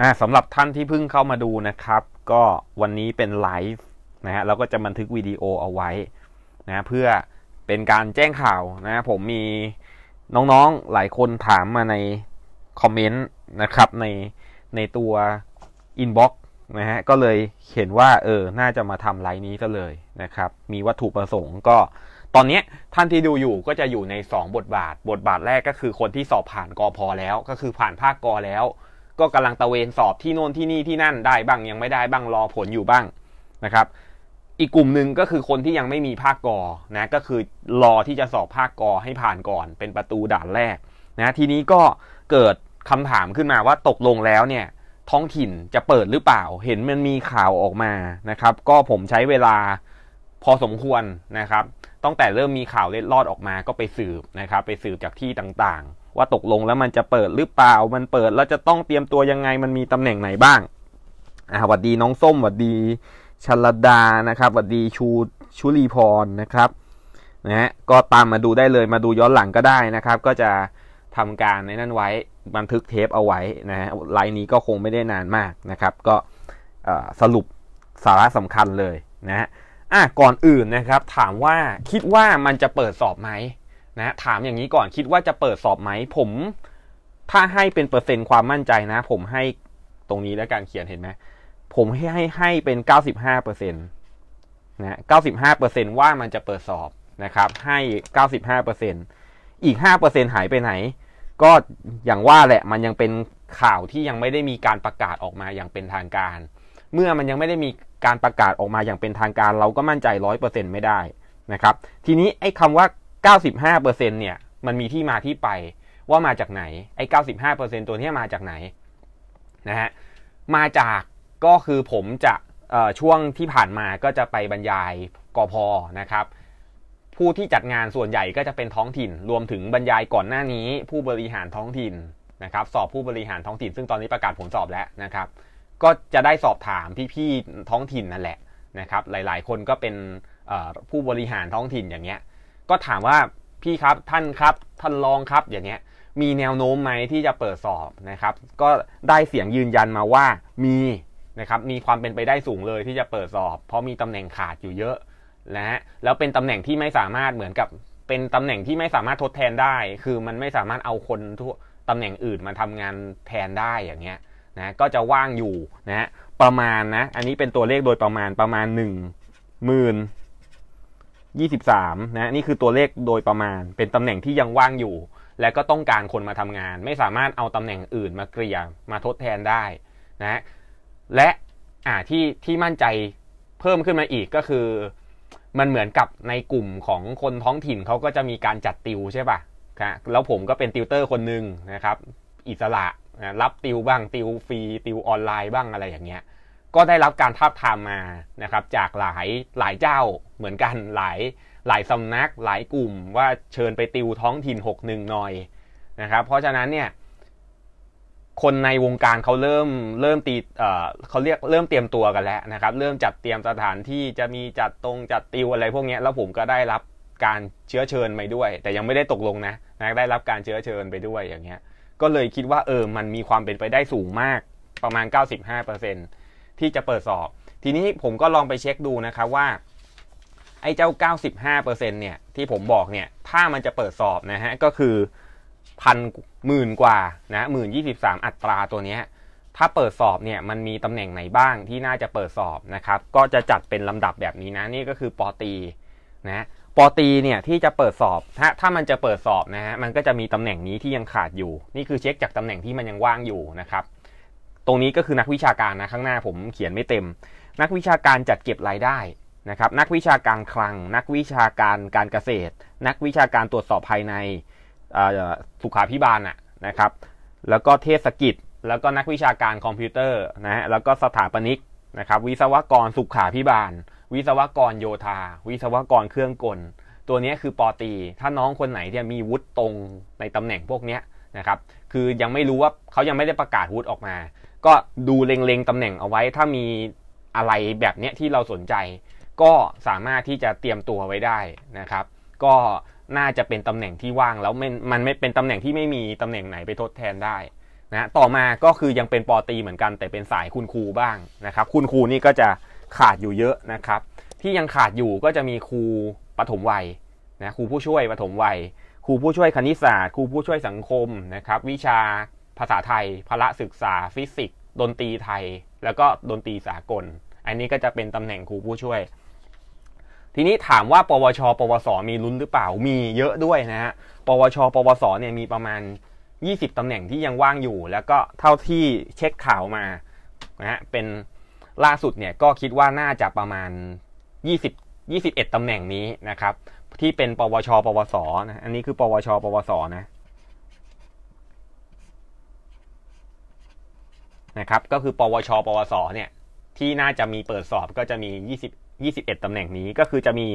อสำหรับท่านที่เพิ่งเข้ามาดูนะครับ ก็วันนี้เป็นไลฟ์นะฮะเราก็จะบันทึกวิดีโอเอาไว้นะเพื่อเป็นการแจ้งข่าวนะผมมีน้องๆหลายคนถามมาในคอมเมนต์นะครับในในตัวอินบ็อกนะฮะก็เลยเห็นว่าเออน่าจะมาทำไลฟ์นี้ซะเลยนะครับ มีวัตถุประสงค์ ก็ตอนนี้ท่านที่ดูอยู่ก็จะอยู่ใน 2 บทบาท บทบาทแรกก็คือคนที่สอบผ่านกอพอแล้ว ก็คือผ่านภาคกอแล้วก็กำลังตะเวนสอบที่โน่นที่นี่ที่นั่นได้บ้างยังไม่ได้บ้างรอผลอยู่บ้างนะครับ อีกกลุ่มหนึ่งก็คือคนที่ยังไม่มีภาคกอนะก็คือรอที่จะสอบภาคกอให้ผ่านก่อนเป็นประตูด่านแรกนะทีนี้ก็เกิดคำถามขึ้นมาว่าตกลงแล้วเนี่ย ท้องถิ่นจะเปิดหรือเปล่า เห็นมันมีข่าวออกมานะครับ ก็ผมใช้เวลาพอสมควรนะครับตั้งแต่เริ่มมีข่าวเล็ดลอดออกมา ก็ไปสืบนะครับไปสืบจากที่ต่างว่าตกลงแล้วมันจะเปิดหรือเปล่ามันเปิดแล้วจะต้องเตรียมตัวยังไงมันมีตำแหน่งไหนบ้างอ่าสวัสดีน้องส้มสวัสดีชลดานะครับสวัสดีชูชุลีพรนะครับนะฮะก็ตามมาดูได้เลยมาดูย้อนหลังก็ได้นะครับ ก็จะทำการในนั้นไว้บันทึกเทปเอาไว้นะฮะไลน์นี้ก็คงไม่ได้นานมากนะครับ ก็สรุปสาระสำคัญเลยนะฮะอ่ะก่อนอื่นนะครับ ถามว่าคิดว่ามันจะเปิดสอบไหมนะถามอย่างนี้ก่อนคิดว่าจะเปิดสอบไหมผมถ้าให้เป็นเปอร์เซ็นต์ความมั่นใจนะ ผมให้ตรงนี้แล้วการเขียนเห็นไหมผมให้ให้ให้เป็นเก้าสิบห้าเปอร์เซ็นต์นะเก้าสิบห้าเปอร์เซ็นต์ว่ามันจะเปิดสอบนะครับ ให้เก้าสิบห้าเปอร์เซ็นต์อีกห้าเปอร์เซ็นต์หายไปไหน ก็อย่างว่าแหละมันยังเป็นข่าวที่ยังไม่ได้มีการประกาศออกมาอย่างเป็นทางการ เมื่อมันยังไม่ได้มีการประกาศออกมาอย่างเป็นทางการ เราก็มั่นใจร้อยเปอร์เซ็นต์ไม่ได้นะครับ ทีนี้ไอ้คำว่า95%เนี่ยมันมีที่มาที่ไปว่ามาจากไหนไอ้95%ตัวนี้มาจากไหนนะฮะมาจากก็คือผมจะช่วงที่ผ่านมาก็จะไปบรรยายกอพอนะครับ ผู้ที่จัดงานส่วนใหญ่ก็จะเป็นท้องถิ่น รวมถึงบรรยายก่อนหน้านี้ผู้บริหารท้องถิ่นนะครับ สอบผู้บริหารท้องถิ่น ซึ่งตอนนี้ประกาศผลสอบแล้วนะครับ ก็จะได้สอบถามพี่ๆท้องถิ่นนั่นแหละนะครับ หลาย ๆ คนก็เป็นผู้บริหารท้องถิ่นอย่างเงี้ยก็ถามว่าพี่ครับท่านครับท่านรองครับ อย่างเงี้ย มีแนวโน้มไหมที่จะเปิดสอบนะครับ ก็ได้เสียงยืนยันมาว่ามีนะครับมีความเป็นไปได้สูงเลยที่จะเปิดสอบ เพราะมีตำแหน่งขาดอยู่เยอะนะฮะแล้วเป็นตำแหน่งที่ไม่สามารถเหมือนกับ เป็นตำแหน่งที่ไม่สามารถทดแทนได้ คือมันไม่สามารถเอาคนทั่วตำแหน่งอื่นมาทำงานแทนได้อย่างเงี้ย นะ ก็จะว่างอยู่นะประมาณนะ อันนี้เป็นตัวเลขโดยประมาณประมาณ1มื่น23นะนี่คือตัวเลขโดยประมาณเป็นตำแหน่งที่ยังว่างอยู่ และก็ต้องการคนมาทำงาน ไม่สามารถเอาตำแหน่งอื่นมาเกลี่ยมาทดแทนได้นะและอ่าที่ที่มั่นใจเพิ่มขึ้นมาอีกก็คือมันเหมือนกับในกลุ่มของคนท้องถิ่นเขาก็จะมีการจัดติวใช่ปะ่ะแล้วผมก็เป็นติวเตอร์คนหนึ่งนะครับอิสระรับติวบ้างติวฟรี ติวออนไลน์บ้างอะไรอย่างเงี้ยก็ได้รับการทาบทามมานะครับ จากหลายหลายเจ้าเหมือนกันหลาย หลายสำนักหลายกลุ่มว่าเชิญไปติวท้องถิ่นหกหนึ่งหน่อยนะครับ เพราะฉะนั้นเนี่ย คนในวงการเขาเริ่มเริ่มตีเอ่อเขาเรียกเริ่มเตรียมตัวกันแล้วนะครับ เริ่มจัดเตรียมสถานที่จะมีจัดตรงจัดติวอะไรพวกนี้แล้วผมก็ได้รับการเชื้อเชิญไปด้วย แต่ยังไม่ได้ตกลงนะนะ ได้รับการเชื้อเชิญไปด้วยอย่างเงี้ย ก็เลยคิดว่าเออมันมีความเป็นไปได้สูงมากประมาณ95%เที่จะเปิดสอบ ทีนี้ผมก็ลองไปเช็คดูนะครับว่าไอ้เจ้า 95%เนี่ยที่ผมบอกเนี่ยถ้ามันจะเปิดสอบนะฮะก็คือพันหมื่นกว่านะหมื่นยี่สิบสามอัตราตัวนี้ถ้าเปิดสอบเนี่ยมันมีตำแหน่งไหน บ้างที่น่าจะเปิดสอบนะครับ ก็จะจัดเป็นลำดับแบบนี้นะนี่ก็คือปอตีนะ ปอตีเนี่ยที่จะเปิดสอบถ้าถ้ามันจะเปิดสอบนะฮะมันก็จะมีตำแหน่งนี้ที่ยังขาดอยู่ นี่คือเช็คจากตำแหน่งที่มันยังว่างอยู่นะครับตรงนี้ก็คือนักวิชาการนะ ข้างหน้าผมเขียนไม่เต็ม นักวิชาการจัดเก็บรายได้นะครับ นักวิชาการคลัง นักวิชาการการเกษตร นักวิชาการตรวจสอบภายในสุขาพิบาลนะครับ แล้วก็เทศกิจ แล้วก็นักวิชาการคอมพิวเตอร์นะฮะ แล้วก็สถาปนิกนะครับ วิศวกรสุขาพิบาล วิศวกรโยธา วิศวกรเครื่องกล ตัวนี้คือปอตี ถ้าน้องคนไหนที่มีวุฒิตรงในตำแหน่งพวกนี้นะครับ คือยังไม่รู้ว่าเขายังไม่ได้ประกาศวุฒิออกมาก็ดูเล็ง ๆ ตำแหน่งเอาไว้ถ้ามีอะไรแบบเนี้ยที่เราสนใจ ก็สามารถที่จะเตรียมตัวไว้ได้นะครับ ก็น่าจะเป็นตำแหน่งที่ว่างแล้วมันไม่เป็นตำแหน่งที่ไม่มีตำแหน่งไหนไปทดแทนได้นะต่อมาก็คือยังเป็นปอตีเหมือนกัน แต่เป็นสายคุณครูบ้างนะครับ คุณครูนี่ก็จะขาดอยู่เยอะนะครับ ที่ยังขาดอยู่ก็จะมีครูปฐมวัยนะครูผู้ช่วยปฐมวัย ครูผู้ช่วยคณิตศาสตร์ครูผู้ช่วยสังคมนะครับวิชาภาษาไทยพระศึกษาฟิสิกส์ ดนตรีไทย แล้วก็ดนตรีสากล อันนี้ก็จะเป็นตำแหน่งครูผู้ช่วย ทีนี้ถามว่าปวช ปวส มีลุ้นหรือเปล่า มีเยอะด้วยนะฮะ ปวช ปวส เนี่ยมีประมาณ 20ตำแหน่งที่ยังว่างอยู่ แล้วก็เท่าที่เช็คข่าวมานะฮะ เป็นล่าสุดเนี่ย ก็คิดว่าน่าจะประมาณ 20 21ตำแหน่งนี้นะครับ ที่เป็นปวช ปวสนะอันนี้คือปวช ปวส นะนะครับก็คือ ปวช ปวสเนี่ยที่น่าจะมีเปิดสอบก็จะมี20 21 ตำแหน่งนี้ก็คือจะมี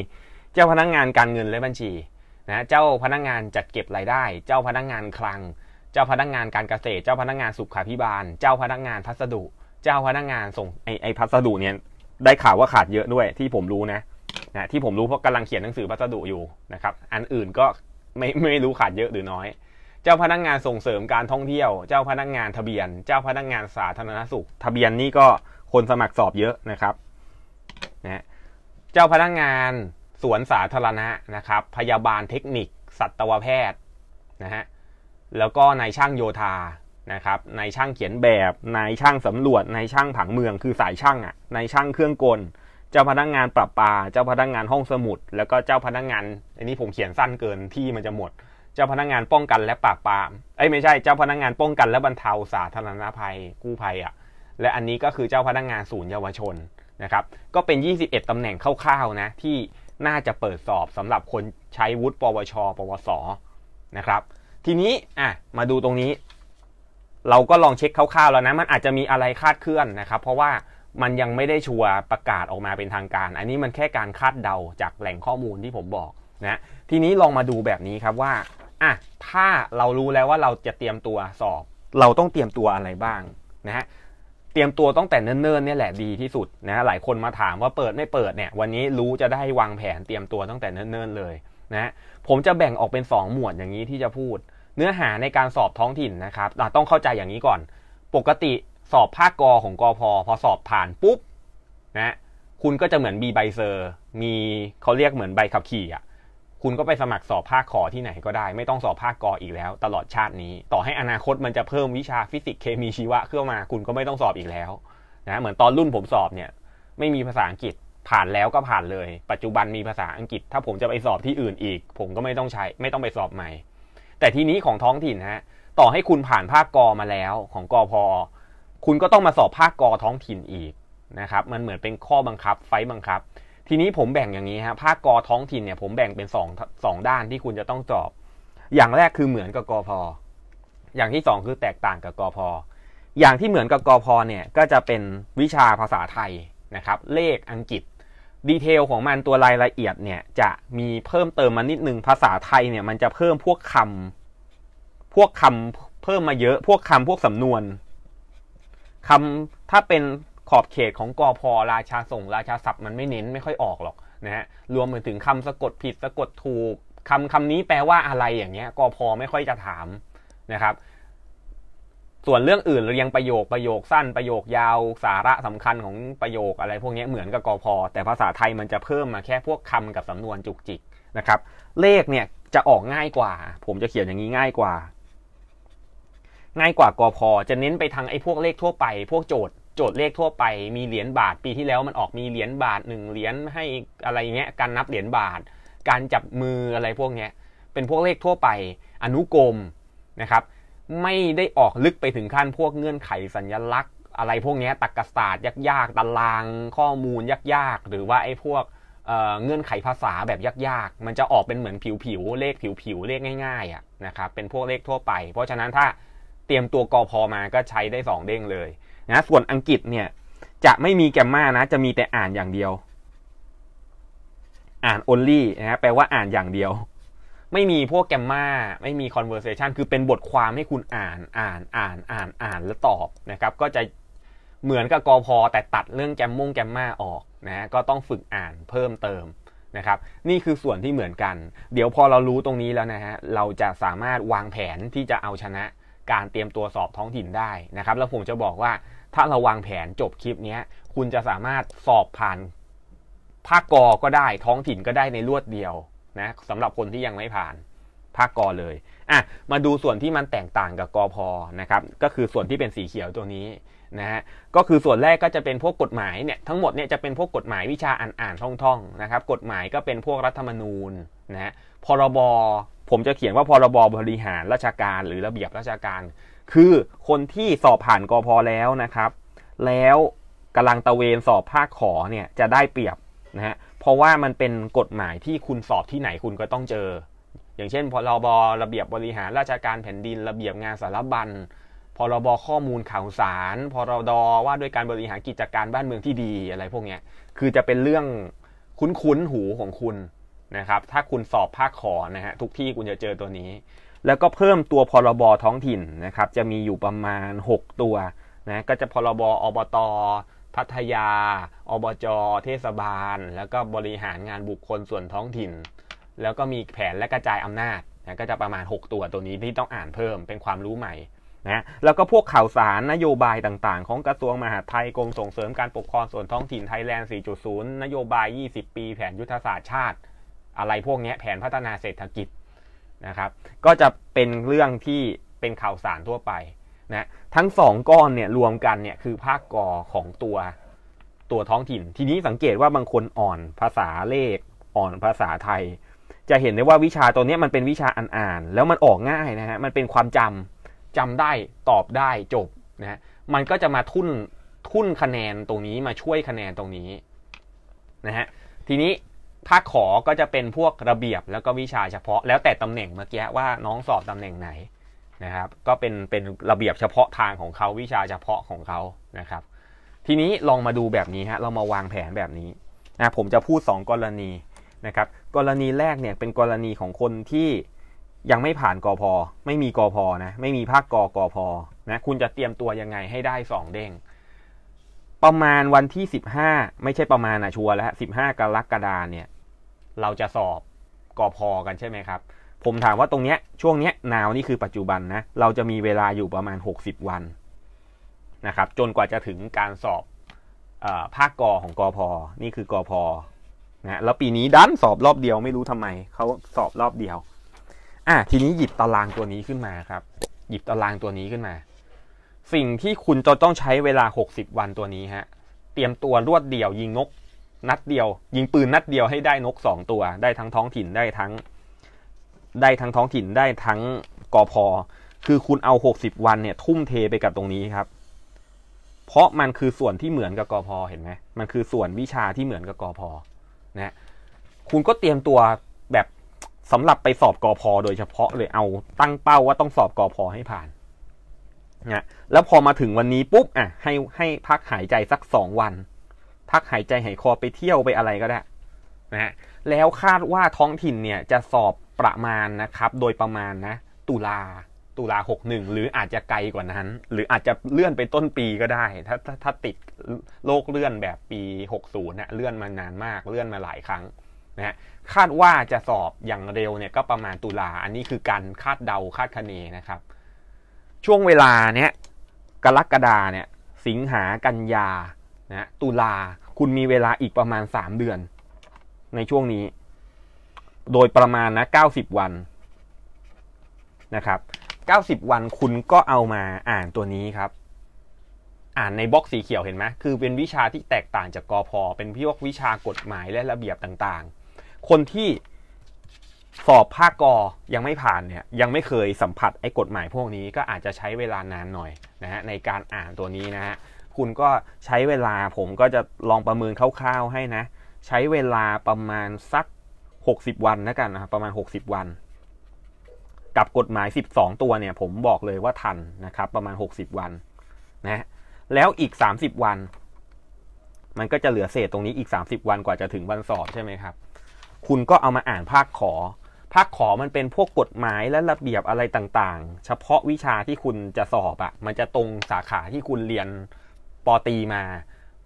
เจ้าพนักงงานการเงินและบัญชีนะเจ้าพนักงงานจัดเก็บรายได้ เจ้าพนักงงานคลัง เจ้าพนักงงานการเกษตร เจ้าพนักงงานสุขาพิบาล เจ้าพนักงงานพัสดุ เจ้าพนักงงานส่งไอไอพัสดุเนี่ยได้ข่าวว่าขาดเยอะด้วยที่ผมรู้นะนะที่ผมรู้เพราะกำลังเขียนหนังสือพัสดุอยู่นะครับอันอื่นก็ไม่ไม่รู้ขาดเยอะหรือน้อยเจ้าพนักงานส่งเสริมการท่องเที่ยว เจ้าพนักงานทะเบียน เจ้าพนักงานสาธารณสุข ทะเบียนนี่ก็คนสมัครสอบเยอะนะครับนะเจ้าพนักงานสวนสาธารณะนะครับ พยาบาลเทคนิค สัตวแพทย์นะฮะ แล้วก็นายช่างโยธานะครับนายช่างเขียนแบบนายช่างสำรวจนายช่างผังเมืองคือสายช่างอ่ะนายช่างเครื่องกล เจ้าพนักงงานปรับปาเจ้าพนักงงานห้องสมุด แล้วก็เจ้าพนักงงานอันนี้ผมเขียนสั้นเกินที่มันจะหมดเจ้าพนักงงานป้องกันและปราบปรามเอ้ยไม่ใช่เจ้าพนักงงานป้องกันและบรรเทาสาธารณภัยกู้ภัยอะ่ะและอันนี้ก็คือเจ้าพนักงงานศูนย์เยาวชนนะครับก็เป็น 21 ตำแหน่งคร่าวๆนะที่น่าจะเปิดสอบสำหรับคนใช้วุฒิปวช ปวสนะครับ ทีนี้อ่ะมาดูตรงนี้ เราก็ลองเช็คคร่าวๆแล้วนะมันอาจจะมีอะไรคาดเคลื่อนนะครับ เพราะว่ามันยังไม่ได้ชัวร์ประกาศออกมาเป็นทางการ อันนี้มันแค่การคาดเดาจากแหล่งข้อมูลที่ผมบอกนะทีนี้ลองมาดูแบบนี้ครับว่าอ่ะถ้าเรารู้แล้วว่าเราจะเตรียมตัวสอบ เราต้องเตรียมตัวอะไรบ้างนะฮะ เตรียมตัวตั้งแต่เนิ่นๆเนี่ยแหละดีที่สุดนะหลายคนมาถามว่าเปิดไม่เปิดเนี่ย วันนี้รู้จะได้วางแผนเตรียมตัวตั้งแต่เนิ่นๆเลยนะ ผมจะแบ่งออกเป็น2หมวดอย่างนี้ที่จะพูด เนื้อหาในการสอบท้องถิ่นนะครับเราต้องเข้าใจอย่างนี้ก่อน ปกติสอบภาคกอของกอพอพอสอบผ่านปุ๊บนะคุณก็จะเหมือนมีใบเซอร์ มีเขาเรียกเหมือนใบขับขี่อะ่ะคุณก็ไปสมัครสอบภาคขอที่ไหนก็ได้ไม่ต้องสอบภาคกออีกแล้วตลอดชาตินี้ ต่อให้อนาคตมันจะเพิ่มวิชาฟิสิกส์เคมีชีวะเข้ามาคุณก็ไม่ต้องสอบอีกแล้วนะเหมือนตอนรุ่นผมสอบเนี่ยไม่มีภาษาอังกฤษผ่านแล้วก็ผ่านเลย ปัจจุบันมีภาษาอังกฤษถ้าผมจะไปสอบที่อื่นอีก ผมก็ไม่ต้องใช้ไม่ต้องไปสอบใหม่ แต่ทีนี้ของท้องถิ่นฮะต่อให้คุณผ่านภาคกอมาแล้วของกอพอคุณก็ต้องมาสอบภาคกอท้องถิ่นอีกนะครับมันเหมือนเป็นข้อบังคับ ไฟบังคับทีนี้ผมแบ่งอย่างนี้ฮะภาคกอท้องถิ่นเนี่ยผมแบ่งเป็นสองสองด้านที่คุณจะต้องสอบ อย่างแรกคือเหมือนกับกอพออย่างที่สองคือแตกต่างกับกอพออย่างที่เหมือนกับกอพอเนี่ย ก็จะเป็นวิชาภาษาไทยนะครับ เลขอังกฤษดีเทลของมันตัวรายละเอียดเนี่ย จะมีเพิ่มเติมมานิดนึงภาษาไทยเนี่ย มันจะเพิ่มพวกคำพวกคำเพิ่มมาเยอะ พวกคำพวกสำนวน คำถ้าเป็นขอบเขตของกอพอราชาส่งราชาศัพท์มันไม่เน้นไม่ค่อยออกหรอก นะฮะรวมไปถึงคำสะกดผิดสะกดถูกคำคำนี้แปลว่าอะไรอย่างเงี้ยกอพอไม่ค่อยจะถามนะครับ ส่วนเรื่องอื่นเรียงประโยคประโยคสั้นประโยคยาวสาระสำคัญของประโยคอะไร พวกนี้เหมือนกับกอพอแต่ภาษาไทยมันจะเพิ่มมาแค่พวกคำกับสำนวนจุกจิกนะครับ เลขเนี่ยจะออกง่ายกว่า ผมจะเขียนอย่างนี้ง่ายกว่า ง่ายกว่ากอพอจะเน้นไปทางไอ้พวกเลขทั่วไป พวกโจทย์โจทย์เลขทั่วไปมีเหรียญบาทปีที่แล้วมันออกมีเหรียญบาทหนึ่งเหรียญให้อะไรเงี้ยการนับเหรียญบาท การจับมืออะไรพวกเนี้ยเป็นพวกเลขทั่วไป อนุกรมนะครับ ไม่ได้ออกลึกไปถึงขั้นพวกเงื่อนไขสัญญลักษณ์ อะไรพวกนี้ตรกศาสตร์ยากๆตารางข้อมูลยากๆหรือว่าไอ้พวกเเงื่อนไขภาษาแบบยากๆ มันจะออกเป็นเหมือนผิวๆเลขผิวๆเลขง่ายๆะนะครับเป็นพวกเลขทั่วไป เพราะฉะนั้นถ้าเตรียมตัวกอพอมาก็ใช้ได้2เด้งเลยนะส่วนอังกฤษเนี่ย จะไม่มีแกมมานะ จะมีแต่อ่านอย่างเดียว อ่าน only นะแปลว่าอ่านอย่างเดียว ไม่มีพวกแกมมาไม่มี conversation คือเป็นบทความให้คุณอ่าน อ่านอ่าน อ่านอ่านแล้วตอบนะครับ ก็จะเหมือนกับกอพอแต่ตัดเรื่องแกมมงแกมมาออกนะ ก็ต้องฝึกอ่านเพิ่มเติมนะครับ นี่คือส่วนที่เหมือนกัน เดี๋ยวพอเรารู้ตรงนี้แล้วนะฮะเราจะสามารถวางแผนที่จะเอาชนะการเตรียมตัวสอบท้องถิ่นได้นะครับ แล้วผมจะบอกว่า ถ้าเราวางแผนจบคลิปนี้คุณจะสามารถสอบผ่านภาคกอก็ได้ ท้องถิ่นก็ได้ในรวดเดียวนะสำหรับคนที่ยังไม่ผ่านภาคกอเลย อ่ะ มาดูส่วนที่มันแตกต่างกับกอพอนะครับ ก็คือส่วนที่เป็นสีเขียวตัวนี้นะฮะก็คือส่วนแรกก็จะเป็นพวกกฎหมายเนี่ย ทั้งหมดเนี่ยจะเป็นพวกกฎหมายวิชาอ่านอ่านท่อง ๆ นะครับ กฎหมายก็เป็นพวกรัฐธรรมนูญนะฮะพรบผมจะเขียนว่าพรบบริหารราชการ หรือระเบียบราชการ คือคนที่สอบผ่านกอพอแล้วนะครับ แล้วกำลังตะเวนสอบภาคขอเนี่ย จะได้เปรียบนะฮะ เพราะว่ามันเป็นกฎหมายที่คุณสอบที่ไหนคุณก็ต้องเจอ อย่างเช่น พรบระเบียบบริหารราชการแผ่นดิน ระเบียบงานสารบัญพรบข้อมูลข่าวสารพรดว่าด้วยการบริหารกิจการบ้านเมืองที่ดี อะไรพวกนี้คือจะเป็นเรื่องคุ้นๆหูของคุณนะครับถ้าคุณสอบภาคขอนะฮะทุกที่คุณจะเจอตัวนี้ แล้วก็เพิ่มตัวพรบท้องถิ่นนะครับจะมีอยู่ประมาณ 6 ตัวนะก็จะพรบอบตพัทยา อบจ เทศบาล แล้วก็บริหารงานบุคคลส่วนท้องถิ่น แล้วก็มีแผนและกระจายอำนาจนะก็จะประมาณ 6 ตัวตัวนี้ที่ต้องอ่านเพิ่มเป็นความรู้ใหม่นะแล้วก็พวกข่าวสารนโยบายต่าง ๆ ของกระทรวงมหาดไทยกรมส่งเสริมการปกครองส่วนท้องถิ่นไทยแลนด์4.0 นโยบาย 20 ปีแผนยุทธศาสตร์ชาติอะไรพวกนี้แผนพัฒนาเศรษฐกิจนะครับ ก็จะเป็นเรื่องที่เป็นข่าวสารทั่วไปนะทั้งสองก้อนเนี่ยรวมกันเนี่ยคือภาคกอของตัวตัวท้องถิ่น ทีนี้สังเกตว่าบางคนอ่อนภาษาเลขอ่อนภาษาไทย จะเห็นได้ว่าวิชาตัวนี้มันเป็นวิชาอ่านๆแล้วมันออกง่ายนะฮะมันเป็นความจำจำได้ตอบได้จบนะมันก็จะมาทุ่นทุ่นคะแนนตรงนี้มาช่วยคะแนนตรงนี้นะฮะทีนี้ถ้าขอก็จะเป็นพวกระเบียบแล้วก็วิชาเฉพาะ แล้วแต่ตำแหน่งเมื่อกี้ว่าน้องสอบตำแหน่งไหนนะครับ ก็เป็นเป็นระเบียบเฉพาะทางของเขา วิชาเฉพาะของเขานะครับ ทีนี้ลองมาดูแบบนี้ฮะเรามาวางแผนแบบนี้นะผมจะพูด 2กรณีนะครับกรณีแรกเนี่ยเป็นกรณีของคนที่ยังไม่ผ่านกอพอไม่มีกอพอนะไม่มีภาคกอกอพอนะคุณจะเตรียมตัวยังไงให้ได้ 2 เด้ง ประมาณวันที่15ไม่ใช่ประมาณนะชัวร์แล้วสิบห้ากรกฎาเนี่ยเราจะสอบกอพอกันใช่ไหมครับ ผมถามว่าตรงเนี้ยช่วงเนี้ย นาวนี่คือปัจจุบันนะเราจะมีเวลาอยู่ประมาณ 60 วันนะครับ จนกว่าจะถึงการสอบอภาคกอของกอพอนี่คือกอพอนะแล้วปีนี้ดันสอบรอบเดียวไม่รู้ทำไม เขาสอบรอบเดียว อ่ะทีนี้หยิบตารางตัวนี้ขึ้นมาครับ หยิบตารางตัวนี้ขึ้นมา สิ่งที่คุณจะต้องใช้เวลา 60 วันตัวนี้ฮะ เตรียมตัวรวดเดียว ยิงนกนัดเดียว ยิงปืนนัดเดียวให้ได้นกสองตัว ได้ทั้งท้องถิ่นได้ทั้ง ได้ทั้งท้องถิ่นได้ทั้งกอพอคือคุณเอาหกสิบวันเนี่ย ทุ่มเทไปกับตรงนี้ครับ เพราะมันคือส่วนที่เหมือนกับกอพอเห็นไหมมันคือส่วนวิชาที่เหมือนกับกอพอนะคุณก็เตรียมตัวแบบสำหรับไปสอบกอพอโดยเฉพาะเลยเอาตั้งเป้าว่าต้องสอบกอพอให้ผ่านนะแล้วพอมาถึงวันนี้ปุ๊บอ่ะ ให้ให้พักหายใจสักสองวันพักหายใจหายคอไปเที่ยวไปอะไรก็ได้นะฮะแล้วคาดว่าท้องถิ่นเนี่ยจะสอบประมาณนะครับ โดยประมาณนะ ตุลาตุลาหกหนึ่งหรืออาจจะไกลกว่านั้น หรืออาจจะเลื่อนไปต้นปีก็ได้ ถ้าถ้าถ้าติดโรคเลื่อนแบบปีหกศูนย์นยเลื่อนมานานมากเลื่อนมาหลายครั้ง นะฮะคาดว่าจะสอบอย่างเร็วเนี่ย ก็ประมาณตุลาอันนี้คือการคาดเดาคาดคะเนนะครับ ช่วงเวลาเนี้ยกรกฎาเนี่ย สิงหากันยานะตุลาคุณมีเวลาอีกประมาณ 3 เดือนในช่วงนี้ โดยประมาณนะ90 วันนะครับ90วันคุณก็เอามาอ่านตัวนี้ครับ อ่านในบล็อกสีเขียวเห็นไหมคือเป็นวิชาที่แตกต่างจากกอพอเป็นพวกวิชากฎหมายและระเบียบต่างๆ คนที่สอบภาคกอยังไม่ผ่านเนี่ยยังไม่เคยสัมผัสไอ้กฎหมายพวกนี้ก็อาจจะใช้เวลานานหน่อยนะฮะในการอ่านตัวนี้นะฮะคุณก็ใช้เวลาผมก็จะลองประเมินคร่าวๆให้นะ ใช้เวลาประมาณสัก 60 วันนะกันนะครับประมาณ60วัน กับกฎหมาย12ตัวเนี่ย ผมบอกเลยว่าทันนะครับ ประมาณ60วันนะ แล้วอีก30วัน มันก็จะเหลือเศษตรงนี้อีก30วันกว่าจะถึงวันสอบใช่ไหมครับ คุณก็เอามาอ่านภาคขอภาคขอมันเป็นพวกกฎหมายและระเบียบอะไรต่างๆ เฉพาะวิชาที่คุณจะสอบอะมันจะตรงสาขาที่คุณเรียนปอตีมา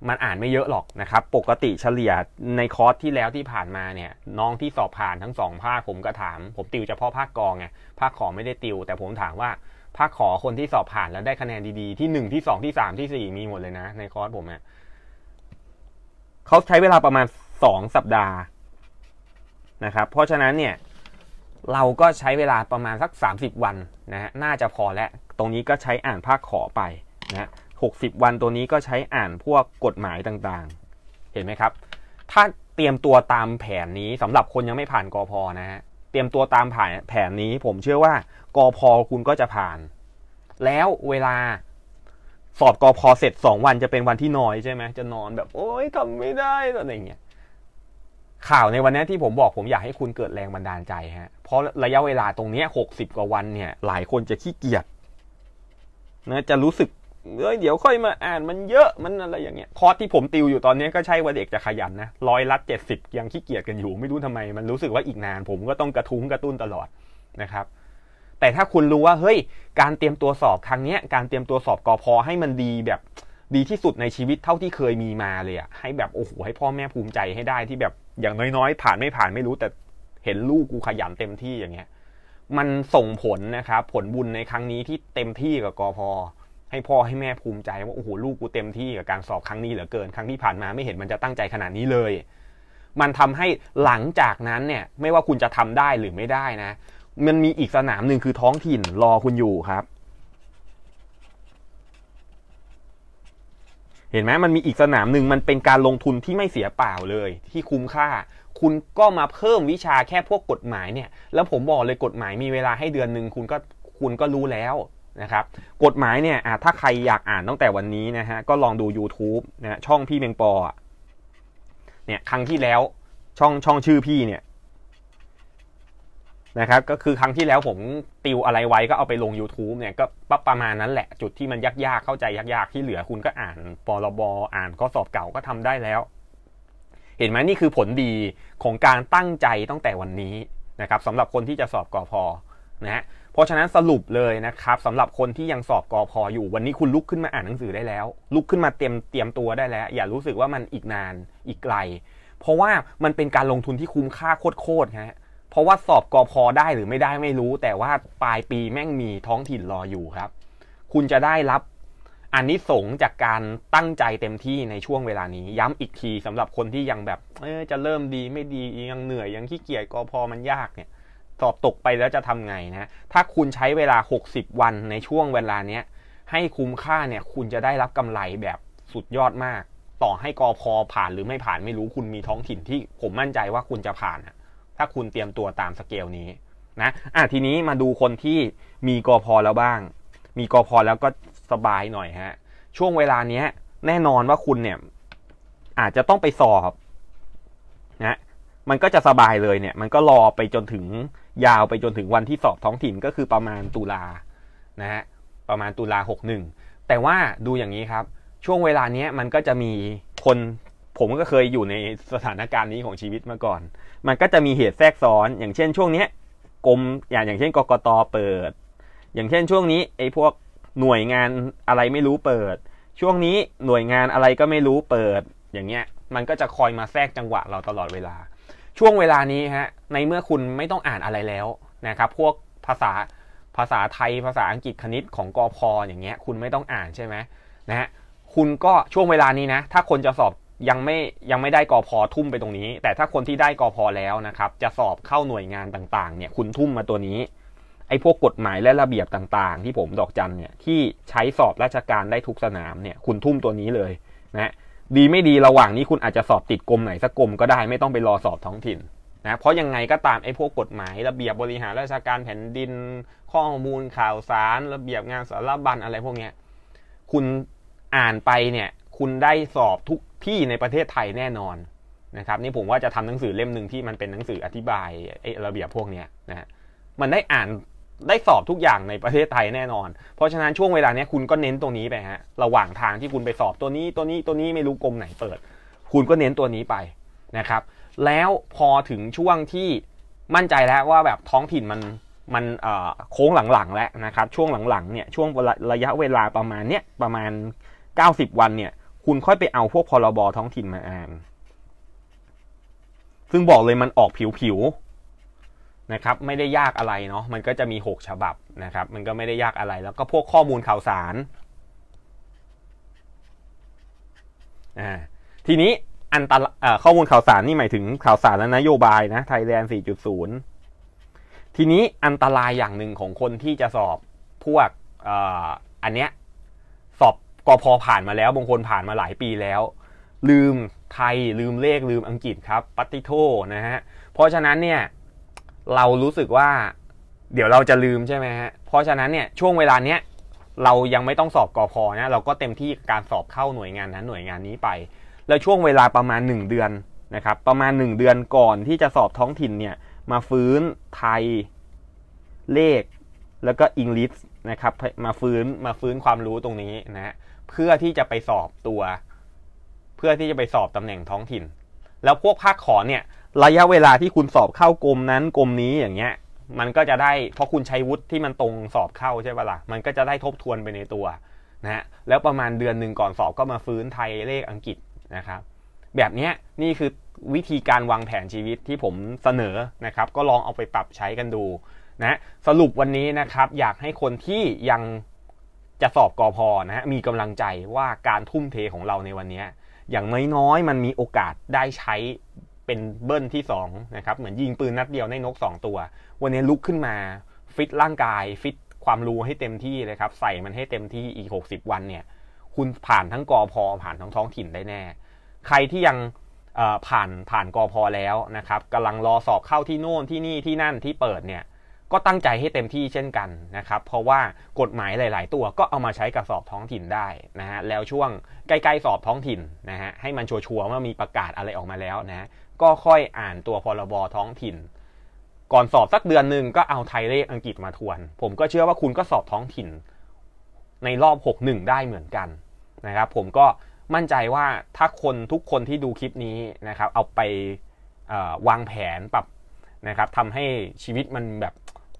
มันอ่านไม่เยอะหรอกนะครับ ปกติเฉลี่ยในคอร์สที่แล้วที่ผ่านมาเนี่ย น้องที่สอบผ่านทั้งสองภาคผมก็ถาม ผมติวเฉพาะภาคกองไงภาคขอไม่ได้ติว แต่ผมถามว่าภาคขอคนที่สอบผ่านแล้วได้คะแนนดีๆที่หนึ่งที่สองที่สามที่สี่มีหมดเลยนะ ในคอร์สผมเนี่ยเขาใช้เวลาประมาณสองสัปดาห์นะครับเพราะฉะนั้นเนี่ย เราก็ใช้เวลาประมาณสัก30วันนะฮะน่าจะพอแล้วตรงนี้ก็ใช้อ่านภาคขอไปนะ60 วันตัวนี้ก็ใช้อ่านพวกกฎหมายต่างๆ เห็นไหมครับ ถ้าเตรียมตัวตามแผนนี้ สำหรับคนยังไม่ผ่านกอพอนะฮะ เตรียมตัวตามผ่านแผนนี้ผมเชื่อว่ากอพอคุณก็จะผ่าน แล้วเวลาสอบกอพอเสร็จสองวันจะเป็นวันที่น้อยใช่ไหม จะนอนแบบ โอ๊ยทำไม่ได้อะไรอย่างเงี้ย ข่าวในวันนี้ที่ผมบอก ผมอยากให้คุณเกิดแรงบันดาลใจฮะ เพราะระยะเวลาตรงนี้หกสิบกว่าวันเนี่ย หลายคนจะขี้เกียจนะจะรู้สึกเอ้ยเดี๋ยวค่อยมาอ่านมันเยอะมันอะไรอย่างเงี้ยคอร์สที่ผมติวอยู่ตอนนี้ก็ใช่ว่าเด็กจะขยันนะร้อยละเจ็ดสิบยังขี้เกียจกันอยู่ไม่รู้ทำไม มันรู้สึกว่าอีกนานผมก็ต้องกระทุ้งกระตุ้นตลอดนะครับ แต่ถ้าคุณรู้ว่าเฮ้ยการเตรียมตัวสอบครั้งนี้การเตรียมตัวสอบกอพอให้มันดีแบบดีที่สุดในชีวิตเท่าที่เคยมีมาเลยอะให้แบบโอ้โหให้พ่อแม่ภูมิใจให้ได้ที่แบบอย่างน้อยๆ ผ่านไม่ผ่านไม่รู้แต่เห็นลูกกูขยันเต็มที่อย่างเงี้ยมันส่งผลนะครับผลบุญในครั้งนี้ที่เต็มที่กับกอพอให้พ่อให้แม่ภูมิใจว่าโอ้โหลูกกูเต็มที่กับการสอบครั้งนี้เหลือเกินครั้งที่ผ่านมา ไม่เห็นมันจะตั้งใจขนาดนี้เลย มันทำให้หลังจากนั้นเนี่ย ไม่ว่าคุณจะทำได้หรือไม่ได้นะ มันมีอีกสนามหนึ่งคือท้องถิ่นรอคุณอยู่ครับ เห็นไหมมันมีอีกสนามหนึ่งมันเป็นการลงทุนที่ไม่เสียเปล่าเลย ที่คุ้มค่า คุณก็มาเพิ่มวิชาแค่พวกกฎหมายเนี่ย แล้วผมบอกเลยกฎหมายมีเวลาให้เดือนหนึ่งคุณก็คุณก็รู้แล้วนะครับกฎหมายเนี่ยถ้าใครอยากอ่านตั้งแต่วันนี้นะฮะ ก็ลองดู YouTube นะช่องพี่เมงปอเนี่ย ครั้งที่แล้วช่องช่องชื่อพี่ เนี่ย นะครับ ก็คือครั้งที่แล้วผมติวอะไรไว้ก็เอาไปลง YouTube เนี่ย ก็ประมาณนั้นแหละ จุดที่มันยากๆเข้าใจยากๆ ที่เหลือคุณก็อ่านปลบอ่านข้อสอบเก่าก็ทำได้แล้ว เห็นไหมนี่คือผลดีของการตั้งใจตั้งแต่วันนี้นะครับสำหรับคนที่จะสอบกอพอนะฮะราะฉะนั้นสรุปเลยนะครับสำหรับคนที่ยังสอบกอพออยู่ วันนี้คุณลุกขึ้นมาอ่านหนังสือได้แล้ว ลุกขึ้นมาเตรียมเตรียมตัวได้แล้ว อย่ารู้สึกว่ามันอีกนานอีกไกล เพราะว่ามันเป็นการลงทุนที่คุ้มค่าโคตรๆฮะเพราะว่าสอบกอพอได้หรือไม่ได้ไม่รู้ แต่ว่าปลายปีแม่งมีท้องถิ่นรออยู่ครับ คุณจะได้รับอันนี้สงจากการตั้งใจเต็มที่ในช่วงเวลานี้ ย้ำอีกทีสำหรับคนที่ยังแบบเอจะเริ่มดีไม่ดียังเหนื่อยยังขี้เกียจกอพอมันยากเนี่ยสอบตกไปแล้วจะทำไงนะ ถ้าคุณใช้เวลา 60 วันในช่วงเวลาเนี้ย ให้คุ้มค่าเนี่ย คุณจะได้รับกำไรแบบสุดยอดมาก ต่อให้กอพอผ่านหรือไม่ผ่านไม่รู้คุณมีท้องถิ่นที่ผมมั่นใจว่าคุณจะผ่านถ้าคุณเตรียมตัวตามสเกลนี้ นะอ่ะ ทีนี้มาดูคนที่มีกอพอแล้วบ้าง มีกอพอแล้วก็สบายหน่อยฮะ ช่วงเวลาเนี้ยแน่นอนว่าคุณเนี่ย อาจจะต้องไปสอบนะ มันก็จะสบายเลยเนี่ย มันก็รอไปจนถึงยาวไปจนถึงวันที่สอบท้องถิ่นก็คือประมาณตุลานะฮะ ประมาณตุลา6งแต่ว่าดูอย่างนี้ครับ ช่วงเวลานี้มันก็จะมีคนผมก็เคยอยู่ในสถานการณ์นี้ของชีวิตมาก่อน มันก็จะมีเหตุแทรกซ้อน อย่างเช่นช่วงนี้กรมอย่างอย่างเช่นกกตเปิด อย่างเช่นช่วงนี้ไอ้พวกหน่วยงานอะไรไม่รู้เปิด ช่วงนี้หน่วยงานอะไรก็ไม่รู้เปิด อย่างเงี้ย มันก็จะคอยมาแทรกจังหวะ เราตลอดเวลาช่วงเวลานี้ฮะในเมื่อคุณไม่ต้องอ่านอะไรแล้วนะครับ พวกภาษาภาษาไทยภาษาอังกฤษคณิตของกอพออย่างเงี้ย คุณไม่ต้องอ่านใช่ไหมนะฮะคุณก็ช่วงเวลานี้นะ ถ้าคนจะสอบยังไม่ยังไม่ได้กอพอทุ่มไปตรงนี้ แต่ถ้าคนที่ได้กอพอแล้วนะครับ จะสอบเข้าหน่วยงานต่าง ๆ เนี่ย คุณทุ่มมาตัวนี้ ไอ้พวกกฎหมายและระเบียบต่างๆ ที่ผมดอกจันเนี่ย ที่ใช้สอบราชการได้ทุกสนามเนี่ย คุณทุ่มตัวนี้เลยนะดีไม่ดีระหว่างนี้คุณอาจจะสอบติดกรมไหนสักกรมก็ได้ไม่ต้องไปรอสอบท้องถิ่นนะเพราะยังไงก็ตามไอ้พวกกฎหมายระเบียบบริหารราชการแผ่นดิน ข้อมูลข่าวสาร ระเบียบงานสารบัญอะไรพวกเนี้ยคุณอ่านไปเนี่ยคุณได้สอบทุกที่ในประเทศไทยแน่นอนนะครับนี่ผมว่าจะทำหนังสือเล่มหนึ่งที่มันเป็นหนังสืออธิบายไอ้ระเบียบพวกเนี้ยนะมันได้อ่านได้สอบทุกอย่างในประเทศไทยแน่นอน เพราะฉะนั้นช่วงเวลาเนี้ยคุณก็เน้นตรงนี้ไปฮะ ระหว่างทางที่คุณไปสอบตัวนี้ตัวนี้ตัวนี้ไม่รู้กรมไหนเปิด คุณก็เน้นตัวนี้ไปนะครับ แล้วพอถึงช่วงที่มั่นใจแล้วว่าแบบท้องถิ่นมันมันโค้งหลังๆแล้วนะครับ ช่วงหลังๆเนี่ย ช่วงระยะเวลาประมาณเนี้ยประมาณ90วันเนี่ย คุณค่อยไปเอาพวกพรบท้องถิ่นมาอ่าน ซึ่งบอกเลยมันออกผิวๆนะครับไม่ได้ยากอะไรเนาะมันก็จะมี6ฉบับนะครับ มันก็ไม่ได้ยากอะไรแล้วก็พวกข้อมูลข่าวสารอ่าทีนี้อันตราข้อมูลข่าวสารนี่หมายถึงข่าวสารและนโยบายนะ ไทยแลนด์4.0 ทีนี้อันตรายอย่างหนึ่งของคนที่จะสอบพวกออันเนี้ยสอบกอพอผ่านมาแล้วบางคนผ่านมาหลายปีแล้ว ลืมไทยลืมเลข ลืมอังกฤษครับปัตติโทนะฮะเพราะฉะนั้นเนี่ยเรารู้สึกว่า เดี๋ยวเราจะลืมใช่ไหมฮะ เพราะฉะนั้นเนี่ยช่วงเวลาเนี้ยเรายังไม่ต้องสอบกอพอนะเราก็เต็มที่การสอบเข้าหน่วยงานนั้นหน่วยงานนี้ไป แล้วช่วงเวลาประมาณ 1 เดือนนะครับ ประมาณ1เดือนก่อนที่จะสอบท้องถิ่นเนี่ย มาฟื้นไทย เลข แล้วก็อังกฤษนะครับ มาฟื้นมาฟื้นความรู้ตรงนี้นะเพื่อที่จะไปสอบตัว เพื่อที่จะไปสอบตำแหน่งท้องถิ่นแล้วพวกภาคขอเนี่ยระยะเวลาที่คุณสอบเข้ากรมนั้นกรมนี้อย่างเงี้ยมันก็จะได้เพราะคุณใช้วุฒิที่มันตรงสอบเข้าใช่ปะละ่ะมันก็จะได้ทบทวนไปในตัวนะฮะแล้วประมาณเดือนหนึ่งก่อนสอบก็มาฟื้นไทยเลขอังกฤษนะครับ แบบนี้นี่คือวิธีการวางแผนชีวิตที่ผมเสนอนะครับ ก็ลองเอาไปปรับใช้กันดูนะสรุปวันนี้นะครับ อยากให้คนที่ยังจะสอบกอพอนะฮะมีกำลังใจว่าการทุ่มเทของเราในวันนี้อย่างน้อยๆมันมีโอกาสได้ใช้เป็นเบิ้ลที่2นะครับ เหมือนยิงปืนนัดเดียวในนก2ตัว วันนี้ลุกขึ้นมา ฟิตร่างกายฟิตความรู้ให้เต็มที่เลยครับ ใส่มันให้เต็มที่อีก 60 วันเนี่ย คุณผ่านทั้งกอพอผ่านทั้งท้องถิ่นได้แน่ ใครที่ยังผ่านผ่านกอพอแล้วนะครับกำลังรอสอบเข้าที่โน่นที่นี่ที่นั่นที่เปิดเนี่ยก็ตั้งใจให้เต็มที่เช่นกันนะครับ เพราะว่ากฎหมายหลาย ๆ ตัวก็เอามาใช้กับสอบท้องถิ่นได้นะฮะ แล้วช่วงใกล้ๆสอบท้องถิ่นนะฮะให้มันชัวร์ว่ามีประกาศอะไรออกมาแล้วนะ ก็ค่อยอ่านตัวพรบท้องถิ่น ก่อนสอบสักเดือนหนึ่งก็เอาไทยเลขอังกฤษมาทวน ผมก็เชื่อว่าคุณก็สอบท้องถิ่นในรอบ61ได้เหมือนกันนะครับ ผมก็มั่นใจว่าถ้าคนทุกคนที่ดูคลิปนี้นะครับ เอาไปวางแผนปรับนะครับทำให้ชีวิตมันแบบ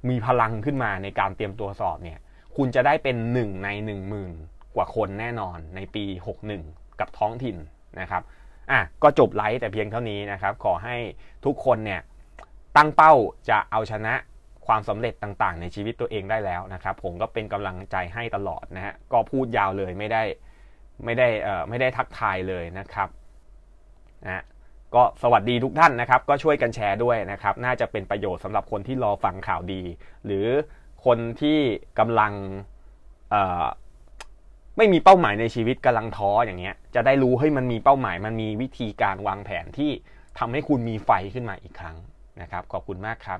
มีพลังขึ้นมาในการเตรียมตัวสอบเนี่ย คุณจะได้เป็นหนึ่งในหนึ่งหมื่นกว่าคนแน่นอนในปี 61 กับท้องถิ่นนะครับ อ่ะ ก็จบไลฟ์แต่เพียงเท่านี้นะครับ ขอให้ทุกคนเนี่ย ตั้งเป้าจะเอาชนะความสำเร็จต่างๆในชีวิตตัวเองได้แล้วนะครับ ผมก็เป็นกำลังใจให้ตลอดนะฮะ ก็พูดยาวเลยไม่ได้ไม่ได้เอ่อไม่ได้ทักทายเลยนะครับ นะก็สวัสดีทุกท่านนะครับ ก็ช่วยกันแชร์ด้วยนะครับ น่าจะเป็นประโยชน์สำหรับคนที่รอฟังข่าวดี หรือคนที่กำลังไม่มีเป้าหมายในชีวิตกำลังท้ออย่างเงี้ย จะได้รู้เฮ้ยมันมีเป้าหมายมันมีวิธีการวางแผนที่ทำให้คุณมีไฟขึ้นมาอีกครั้งนะครับขอบคุณมากครับ